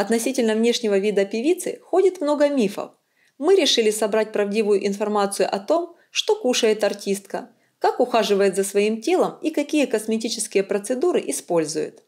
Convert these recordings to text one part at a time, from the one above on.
Относительно внешнего вида певицы ходит много мифов. Мы решили собрать правдивую информацию о том, что кушает артистка, как ухаживает за своим телом и какие косметические процедуры использует.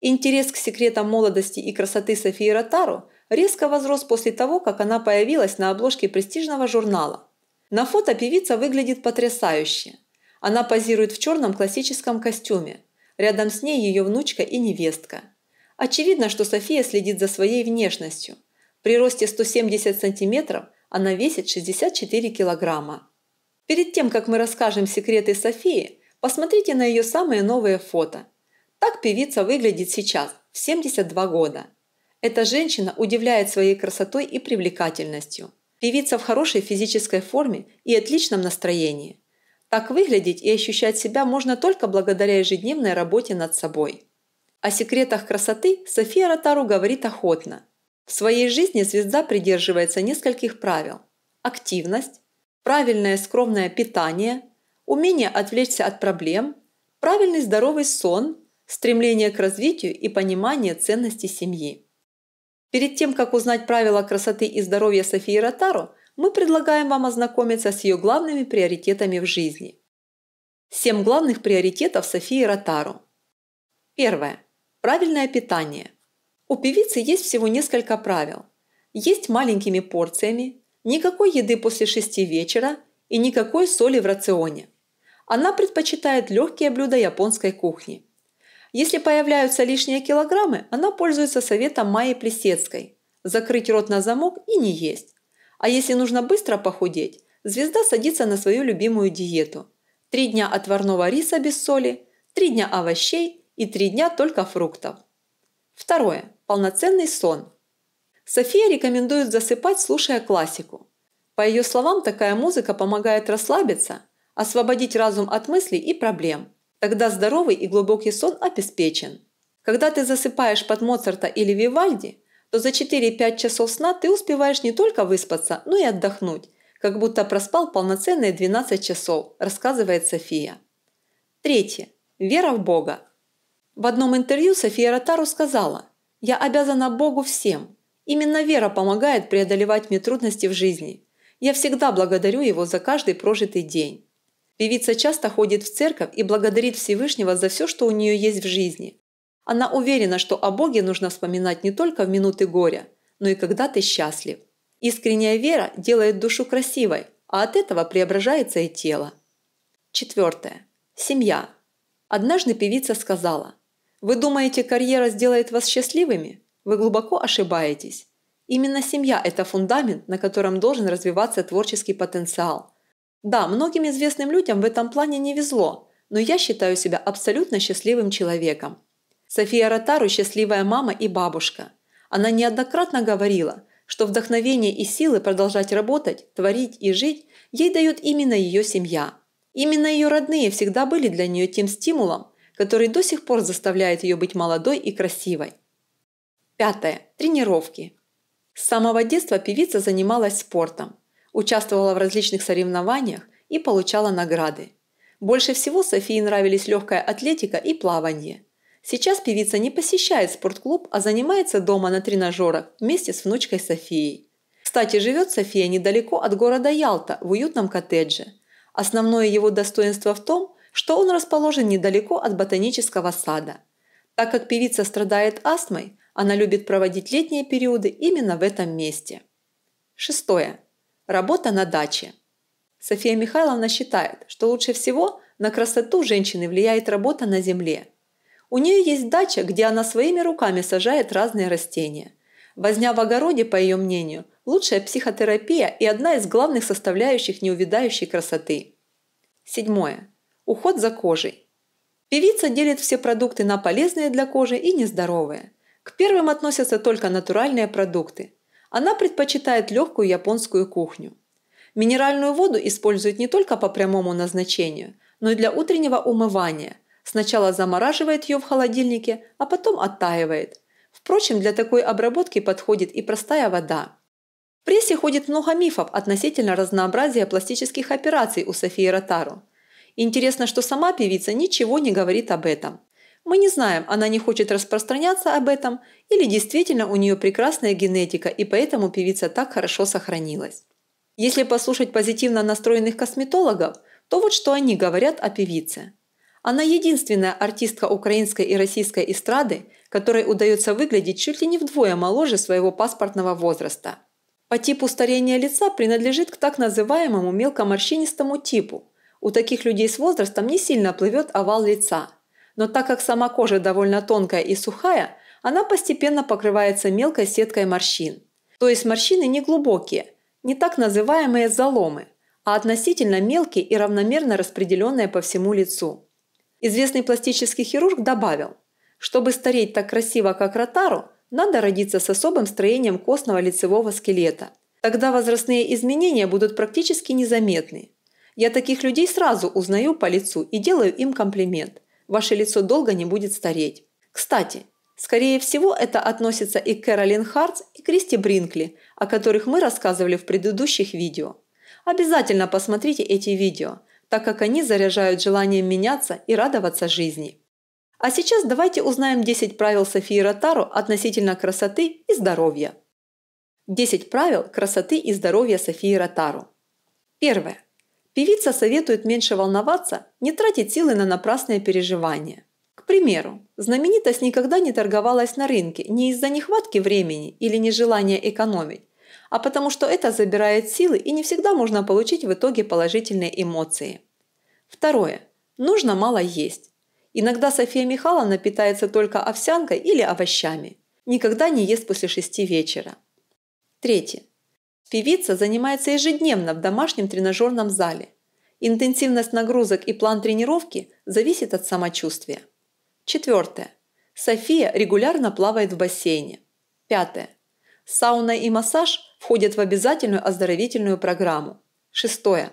Интерес к секретам молодости и красоты Софии Ротару резко возрос после того, как она появилась на обложке престижного журнала. На фото певица выглядит потрясающе. Она позирует в черном классическом костюме. Рядом с ней ее внучка и невестка – Очевидно, что София следит за своей внешностью. При росте 170 сантиметров она весит 64 килограмма. Перед тем, как мы расскажем секреты Софии, посмотрите на ее самое новое фото. Так певица выглядит сейчас, в 72 года. Эта женщина удивляет своей красотой и привлекательностью. Певица в хорошей физической форме и отличном настроении. Так выглядеть и ощущать себя можно только благодаря ежедневной работе над собой. О секретах красоты София Ротару говорит охотно. В своей жизни звезда придерживается нескольких правил. Активность, правильное скромное питание, умение отвлечься от проблем, правильный здоровый сон, стремление к развитию и понимание ценности семьи. Перед тем, как узнать правила красоты и здоровья Софии Ротару, мы предлагаем вам ознакомиться с ее главными приоритетами в жизни. Семь главных приоритетов Софии Ротару. Первое. Правильное питание. У певицы есть всего несколько правил. Есть маленькими порциями, никакой еды после шести вечера и никакой соли в рационе. Она предпочитает легкие блюда японской кухни. Если появляются лишние килограммы, она пользуется советом Майи Плесецкой – закрыть рот на замок и не есть. А если нужно быстро похудеть, звезда садится на свою любимую диету. Три дня отварного риса без соли, три дня овощей и три дня только фруктов. Второе. Полноценный сон. София рекомендует засыпать, слушая классику. По ее словам, такая музыка помогает расслабиться, освободить разум от мыслей и проблем. Тогда здоровый и глубокий сон обеспечен. Когда ты засыпаешь под Моцарта или Вивальди, то за 4-5 часов сна ты успеваешь не только выспаться, но и отдохнуть, как будто проспал полноценные 12 часов, рассказывает София. Третье. Вера в Бога. В одном интервью София Ротару сказала: "Я обязана Богу всем. Именно вера помогает преодолевать мне трудности в жизни. Я всегда благодарю его за каждый прожитый день". Певица часто ходит в церковь и благодарит Всевышнего за все, что у нее есть в жизни. Она уверена, что о Боге нужно вспоминать не только в минуты горя, но и когда ты счастлив. Искренняя вера делает душу красивой, а от этого преображается и тело. Четвертое. Семья. Однажды певица сказала – вы думаете, карьера сделает вас счастливыми? Вы глубоко ошибаетесь. Именно семья – это фундамент, на котором должен развиваться творческий потенциал. Да, многим известным людям в этом плане не везло, но я считаю себя абсолютно счастливым человеком. София Ротару – счастливая мама и бабушка. Она неоднократно говорила, что вдохновение и силы продолжать работать, творить и жить ей дает именно ее семья. Именно ее родные всегда были для нее тем стимулом, который до сих пор заставляет ее быть молодой и красивой. Пятое. Тренировки. С самого детства певица занималась спортом, участвовала в различных соревнованиях и получала награды. Больше всего Софии нравились легкая атлетика и плавание. Сейчас певица не посещает спортклуб, а занимается дома на тренажерах вместе с внучкой Софией. Кстати, живет София недалеко от города Ялта в уютном коттедже. Основное его достоинство в том, что он расположен недалеко от ботанического сада. Так как певица страдает астмой, она любит проводить летние периоды именно в этом месте. Шестое. Работа на даче. София Михайловна считает, что лучше всего на красоту женщины влияет работа на земле. У нее есть дача, где она своими руками сажает разные растения. Возня в огороде, по ее мнению, лучшая психотерапия и одна из главных составляющих неувидающей красоты. Седьмое. Уход за кожей. Певица делит все продукты на полезные для кожи и нездоровые. К первым относятся только натуральные продукты. Она предпочитает легкую японскую кухню. Минеральную воду использует не только по прямому назначению, но и для утреннего умывания. Сначала замораживает ее в холодильнике, а потом оттаивает. Впрочем, для такой обработки подходит и простая вода. В прессе ходит много мифов относительно разнообразия пластических операций у Софии Ротару. Интересно, что сама певица ничего не говорит об этом. Мы не знаем, она не хочет распространяться об этом или действительно у нее прекрасная генетика и поэтому певица так хорошо сохранилась. Если послушать позитивно настроенных косметологов, то вот что они говорят о певице. Она единственная артистка украинской и российской эстрады, которой удается выглядеть чуть ли не вдвое моложе своего паспортного возраста. По типу старения лица принадлежит к так называемому мелкоморщинистому типу, у таких людей с возрастом не сильно плывет овал лица. Но так как сама кожа довольно тонкая и сухая, она постепенно покрывается мелкой сеткой морщин. То есть морщины не глубокие, не так называемые заломы, а относительно мелкие и равномерно распределенные по всему лицу. Известный пластический хирург добавил, чтобы стареть так красиво, как Ротару, надо родиться с особым строением костного лицевого скелета. Тогда возрастные изменения будут практически незаметны. Я таких людей сразу узнаю по лицу и делаю им комплимент. Ваше лицо долго не будет стареть. Кстати, скорее всего это относится и к Кэролин Хартс, и Кристи Бринкли, о которых мы рассказывали в предыдущих видео. Обязательно посмотрите эти видео, так как они заряжают желанием меняться и радоваться жизни. А сейчас давайте узнаем 10 правил Софии Ротару относительно красоты и здоровья. 10 правил красоты и здоровья Софии Ротару. Первое. Певица советует меньше волноваться, не тратить силы на напрасные переживания. К примеру, знаменитость никогда не торговалась на рынке не из-за нехватки времени или нежелания экономить, а потому что это забирает силы и не всегда можно получить в итоге положительные эмоции. Второе. Нужно мало есть. Иногда София Михайловна питается только овсянкой или овощами. Никогда не ест после шести вечера. Третье. Певица занимается ежедневно в домашнем тренажерном зале. Интенсивность нагрузок и план тренировки зависит от самочувствия. Четвертое. София регулярно плавает в бассейне. Пятое. Сауна и массаж входят в обязательную оздоровительную программу. Шестое.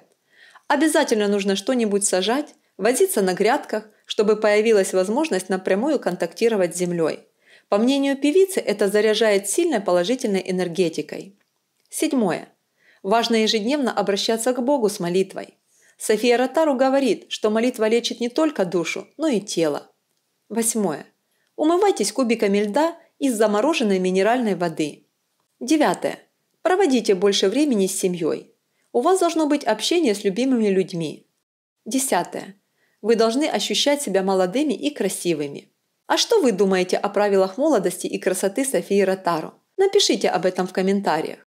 Обязательно нужно что-нибудь сажать, возиться на грядках, чтобы появилась возможность напрямую контактировать с землей. По мнению певицы, это заряжает сильной положительной энергетикой. Седьмое. Важно ежедневно обращаться к Богу с молитвой. София Ротару говорит, что молитва лечит не только душу, но и тело. Восьмое. Умывайтесь кубиками льда из замороженной минеральной воды. Девятое. Проводите больше времени с семьей. У вас должно быть общение с любимыми людьми. Десятое. Вы должны ощущать себя молодыми и красивыми. А что вы думаете о правилах молодости и красоты Софии Ротару? Напишите об этом в комментариях.